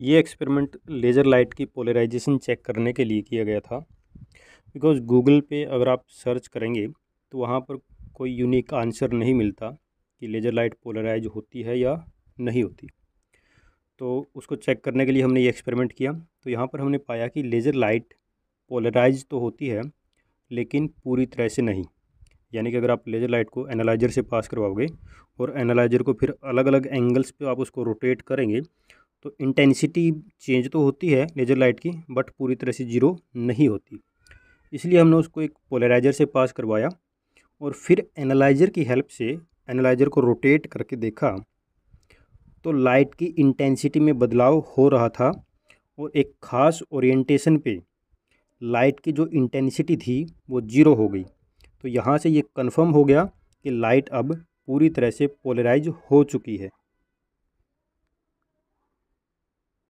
ये experiment laser light की polarisation check करने के लिए किया गया था बिकॉज़ गूगल पे अगर आप सर्च करेंगे तो वहाँ पर कोई यूनिक आंसर नहीं मिलता कि लेज़र लाइट पोलराइज होती है या नहीं होती तो उसको चेक करने के लिए हमने ये एक्सपेरिमेंट किया तो यहाँ पर हमने पाया कि लेज़र लाइट पोलराइज तो होती है लेकिन पूरी तरह से नहीं यानी कि अगर आप लेज़र लाइट को एनालाइजर से पास करवाओगे और एनालाइजर को फिर अलग अलग एंगल्स पे आप उसको रोटेट करेंगे तो इंटेंसिटी चेंज तो होती है लेज़र लाइट की बट पूरी तरह से ज़ीरो नहीं होती इसलिए हमने उसको एक पोलराइज़र से पास करवाया और फिर एनालाइज़र की हेल्प से एनालाइज़र को रोटेट करके देखा तो लाइट की इंटेंसिटी में बदलाव हो रहा था और एक ख़ास ओरिएंटेशन पे लाइट की जो इंटेंसिटी थी वो ज़ीरो हो गई तो यहाँ से ये कन्फर्म हो गया कि लाइट अब पूरी तरह से पोलराइज हो चुकी है